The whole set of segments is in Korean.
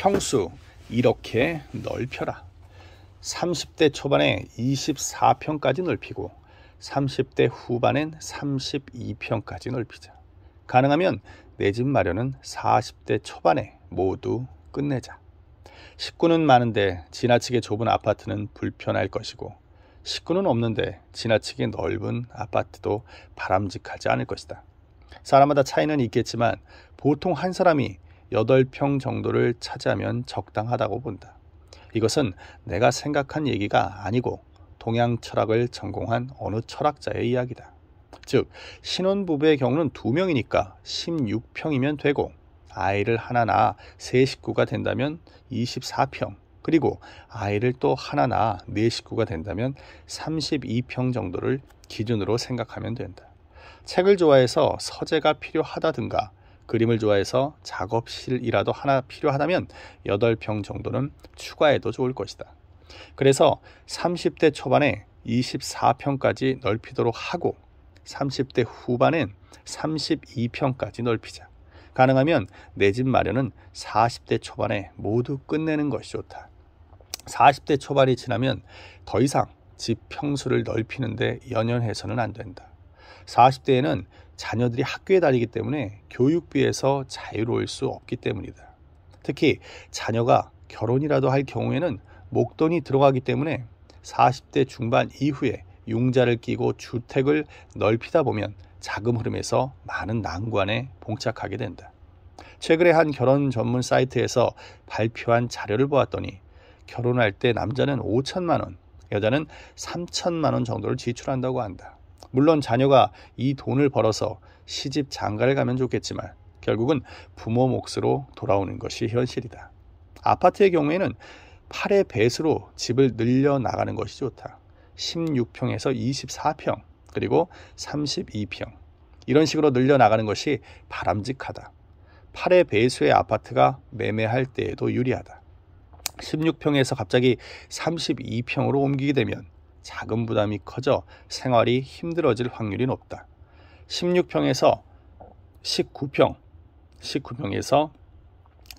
평수 이렇게 넓혀라. 30대 초반에 24평까지 넓히고 30대 후반엔 32평까지 넓히자. 가능하면 내 집 마련은 40대 초반에 모두 끝내자. 식구는 많은데 지나치게 좁은 아파트는 불편할 것이고 식구는 없는데 지나치게 넓은 아파트도 바람직하지 않을 것이다. 사람마다 차이는 있겠지만 보통 한 사람이 8평 정도를 차지하면 적당하다고 본다. 이것은 내가 생각한 얘기가 아니고 동양 철학을 전공한 어느 철학자의 이야기다. 즉, 신혼부부의 경우는 두명이니까 16평이면 되고, 아이를 하나 낳아 세 식구가 된다면 24평, 그리고 아이를 또 하나 낳아 네 식구가 된다면 32평 정도를 기준으로 생각하면 된다. 책을 좋아해서 서재가 필요하다든가 그림을 좋아해서 작업실이라도 하나 필요하다면 8평 정도는 추가해도 좋을 것이다. 그래서 30대 초반에 24평까지 넓히도록 하고 30대 후반엔 32평까지 넓히자. 가능하면 내 집 마련은 40대 초반에 모두 끝내는 것이 좋다. 40대 초반이 지나면 더 이상 집 평수를 넓히는데 연연해서는 안 된다. 40대에는 자녀들이 학교에 다니기 때문에 교육비에서 자유로울 수 없기 때문이다. 특히 자녀가 결혼이라도 할 경우에는 목돈이 들어가기 때문에 40대 중반 이후에 융자를 끼고 주택을 넓히다 보면 자금 흐름에서 많은 난관에 봉착하게 된다. 최근에 한 결혼 전문 사이트에서 발표한 자료를 보았더니 결혼할 때 남자는 5천만 원, 여자는 3천만 원 정도를 지출한다고 한다. 물론 자녀가 이 돈을 벌어서 시집 장가를 가면 좋겠지만 결국은 부모 몫으로 돌아오는 것이 현실이다. 아파트의 경우에는 8의 배수로 집을 늘려나가는 것이 좋다. 16평에서 24평, 그리고 32평. 이런 식으로 늘려나가는 것이 바람직하다. 8의 배수의 아파트가 매매할 때에도 유리하다. 16평에서 갑자기 32평으로 옮기게 되면 자금 부담이 커져 생활이 힘들어질 확률이 높다. 16평에서 19평, 19평에서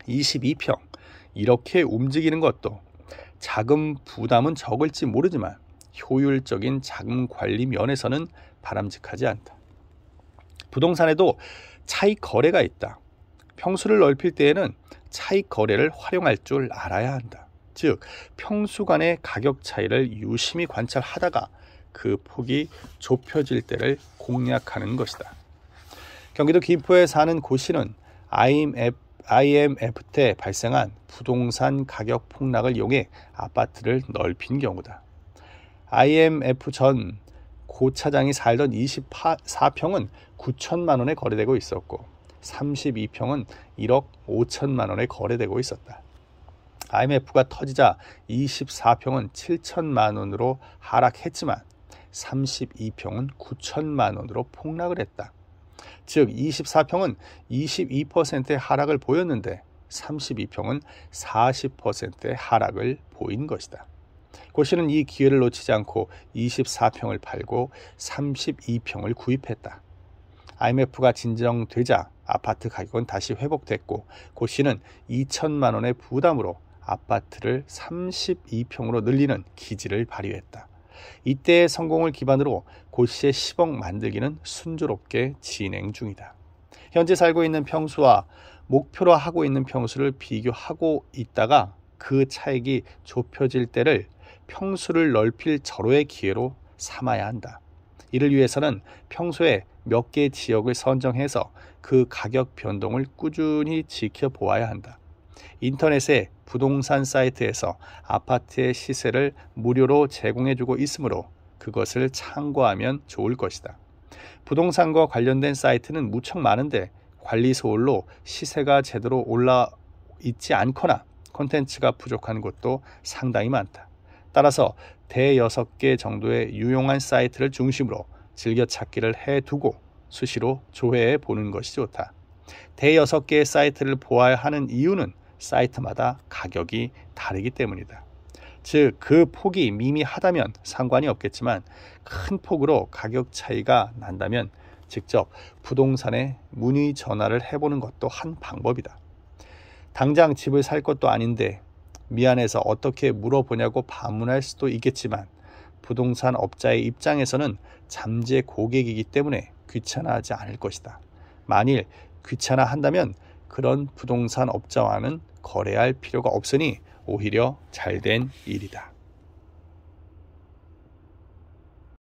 22평 이렇게 움직이는 것도 자금 부담은 적을지 모르지만 효율적인 자금 관리 면에서는 바람직하지 않다. 부동산에도 차익 거래가 있다. 평수를 넓힐 때에는 차익 거래를 활용할 줄 알아야 한다. 즉 평수 간의 가격 차이를 유심히 관찰하다가 그 폭이 좁혀질 때를 공략하는 것이다. 경기도 김포에 사는 고 씨는 IMF, IMF 때 발생한 부동산 가격 폭락을 이용해 아파트를 넓힌 경우다. IMF 전 고 차장이 살던 24평은 9천만 원에 거래되고 있었고 32평은 1억 5천만 원에 거래되고 있었다. IMF가 터지자 24평은 7천만 원으로 하락했지만 32평은 9천만 원으로 폭락을 했다. 즉 24평은 22%의 하락을 보였는데 32평은 40%의 하락을 보인 것이다. 고시는 이 기회를 놓치지 않고 24평을 팔고 32평을 구입했다. IMF가 진정되자 아파트 가격은 다시 회복됐고 고씨는 2천만 원의 부담으로 아파트를 32평으로 늘리는 기지를 발휘했다. 이때의 성공을 기반으로 고시의 10억 만들기는 순조롭게 진행 중이다. 현재 살고 있는 평수와 목표로 하고 있는 평수를 비교하고 있다가 그 차액이 좁혀질 때를 평수를 넓힐 절호의 기회로 삼아야 한다. 이를 위해서는 평소에 몇 개 지역을 선정해서 그 가격 변동을 꾸준히 지켜보아야 한다. 인터넷에 부동산 사이트에서 아파트의 시세를 무료로 제공해주고 있으므로 그것을 참고하면 좋을 것이다. 부동산과 관련된 사이트는 무척 많은데 관리 소홀로 시세가 제대로 올라 있지 않거나 콘텐츠가 부족한 곳도 상당히 많다. 따라서 대여섯 개 정도의 유용한 사이트를 중심으로 즐겨찾기를 해두고 수시로 조회해 보는 것이 좋다. 대여섯 개의 사이트를 보아야 하는 이유는 사이트마다 가격이 다르기 때문이다. 즉, 그 폭이 미미하다면 상관이 없겠지만 큰 폭으로 가격 차이가 난다면 직접 부동산에 문의 전화를 해보는 것도 한 방법이다. 당장 집을 살 것도 아닌데 미안해서 어떻게 물어보냐고 반문할 수도 있겠지만 부동산 업자의 입장에서는 잠재 고객이기 때문에 귀찮아하지 않을 것이다. 만일 귀찮아 한다면 그런 부동산 업자와는 거래할 필요가 없으니 오히려 잘된 일이다.